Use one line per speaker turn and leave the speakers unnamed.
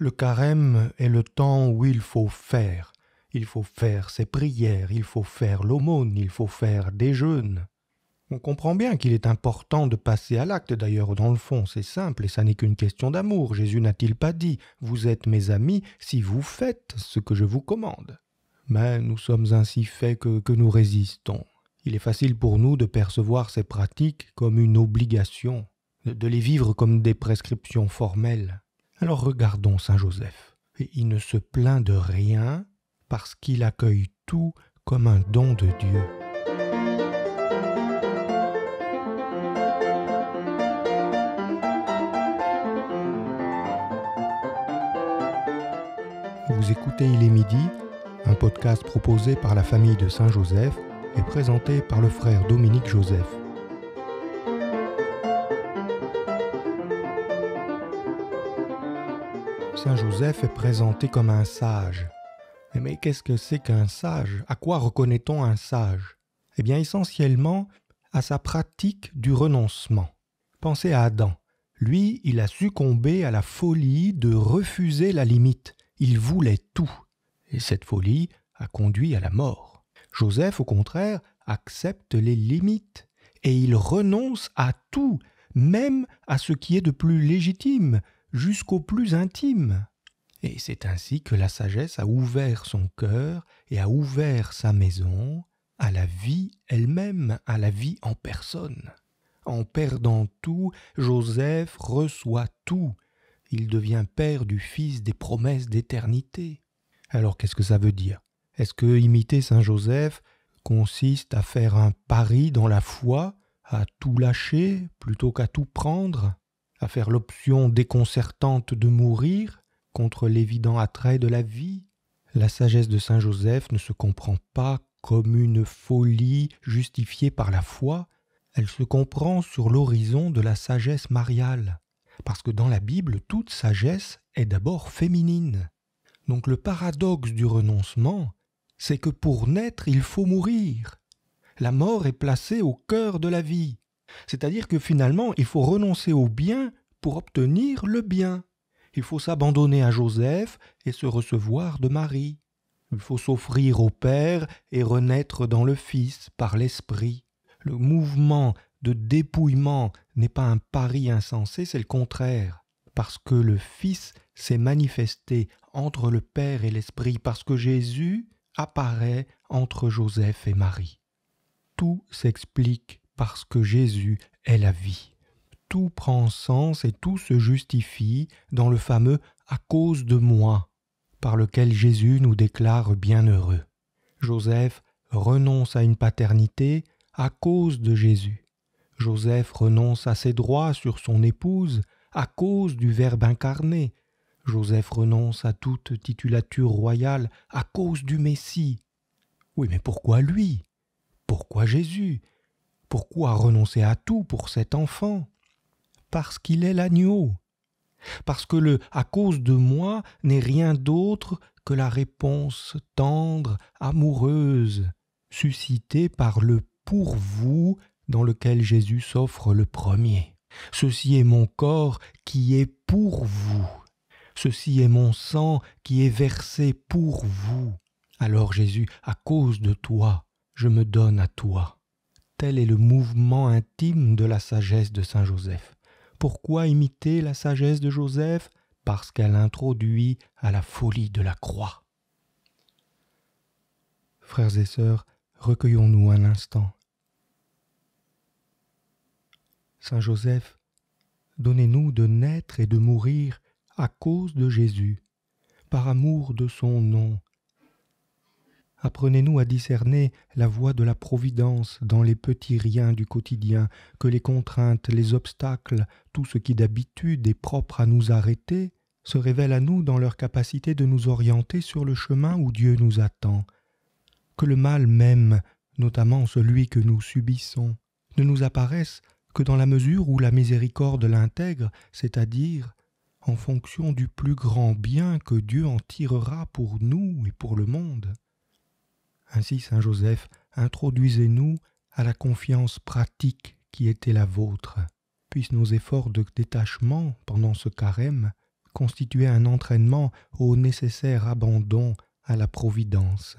Le carême est le temps où il faut faire. Il faut faire ses prières, il faut faire l'aumône, il faut faire des jeûnes. On comprend bien qu'il est important de passer à l'acte, d'ailleurs dans le fond c'est simple et ça n'est qu'une question d'amour. Jésus n'a-t-il pas dit ⁇ Vous êtes mes amis si vous faites ce que je vous commande ⁇ Mais nous sommes ainsi faits que, que nous résistons. Il est facile pour nous de percevoir ces pratiques comme une obligation, de les vivre comme des prescriptions formelles. Alors regardons Saint Joseph. Il ne se plaint de rien parce qu'il accueille tout comme un don de Dieu. Vous écoutez Il est midi, un podcast proposé par la famille de Saint Joseph et présenté par le frère Dominique Joseph. Saint Joseph est présenté comme un sage. Eh, mais qu'est-ce que c'est qu'un sage À quoi reconnaît-on un sage Eh bien essentiellement à sa pratique du renoncement. Pensez à Adam. Lui, il a succombé à la folie de refuser la limite. Il voulait tout. Et cette folie a conduit à la mort. Joseph, au contraire, accepte les limites et il renonce à tout, même à ce qui est de plus légitime, jusqu'au plus intime. Et c'est ainsi que la sagesse a ouvert son cœur et a ouvert sa maison à la vie elle-même, à la vie en personne. En perdant tout, Joseph reçoit tout. Il devient père du Fils des promesses d'éternité. Alors qu'est-ce que ça veut dire Est-ce que imiter Saint Joseph consiste à faire un pari dans la foi, à tout lâcher plutôt qu'à tout prendre à faire l'option déconcertante de mourir contre l'évident attrait de la vie. La sagesse de Saint Joseph ne se comprend pas comme une folie justifiée par la foi, elle se comprend sur l'horizon de la sagesse mariale, parce que dans la Bible, toute sagesse est d'abord féminine. Donc le paradoxe du renoncement, c'est que pour naître, il faut mourir. La mort est placée au cœur de la vie. C'est-à-dire que finalement, il faut renoncer au bien pour obtenir le bien. Il faut s'abandonner à Joseph et se recevoir de Marie. Il faut s'offrir au Père et renaître dans le Fils par l'Esprit. Le mouvement de dépouillement n'est pas un pari insensé, c'est le contraire. Parce que le Fils s'est manifesté entre le Père et l'Esprit, parce que Jésus apparaît entre Joseph et Marie. Tout s'explique parce que Jésus est la vie. Tout prend sens et tout se justifie dans le fameux à cause de moi, par lequel Jésus nous déclare bienheureux. Joseph renonce à une paternité à cause de Jésus. Joseph renonce à ses droits sur son épouse à cause du Verbe incarné. Joseph renonce à toute titulature royale à cause du Messie. Oui, mais pourquoi lui Pourquoi Jésus pourquoi renoncer à tout pour cet enfant Parce qu'il est l'agneau. Parce que le à cause de moi n'est rien d'autre que la réponse tendre, amoureuse, suscitée par le pour vous dans lequel Jésus s'offre le premier. Ceci est mon corps qui est pour vous. Ceci est mon sang qui est versé pour vous. Alors Jésus, à cause de toi, je me donne à toi. Tel est le mouvement intime de la sagesse de Saint Joseph. Pourquoi imiter la sagesse de Joseph Parce qu'elle introduit à la folie de la croix. Frères et sœurs, recueillons-nous un instant. Saint Joseph, donnez-nous de naître et de mourir à cause de Jésus, par amour de son nom, Apprenez-nous à discerner la voie de la providence dans les petits riens du quotidien, que les contraintes, les obstacles, tout ce qui d'habitude est propre à nous arrêter, se révèle à nous dans leur capacité de nous orienter sur le chemin où Dieu nous attend. Que le mal même, notamment celui que nous subissons, ne nous apparaisse que dans la mesure où la miséricorde l'intègre, c'est-à-dire en fonction du plus grand bien que Dieu en tirera pour nous et pour le monde. Ainsi, Saint Joseph, introduisez-nous à la confiance pratique qui était la vôtre. Puissent nos efforts de détachement pendant ce carême constituer un entraînement au nécessaire abandon à la Providence.